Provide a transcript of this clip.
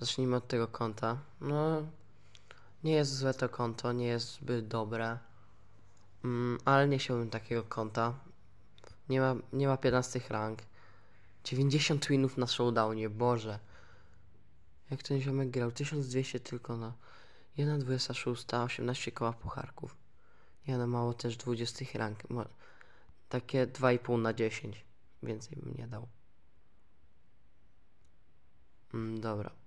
Zacznijmy od tego konta. No, nie jest złe to konto, nie jest zbyt dobre. Mm, ale nie chciałbym takiego konta. Nie ma, nie ma 15 rank. 90 winów na showdownie, Boże. Jak ten ziomek grał? 1200 tylko na 1,26, 18 koła pucharków. Ja na mało też 20 rank. Takie 2,5 na 10. Więcej bym nie dał. Mm, dobra.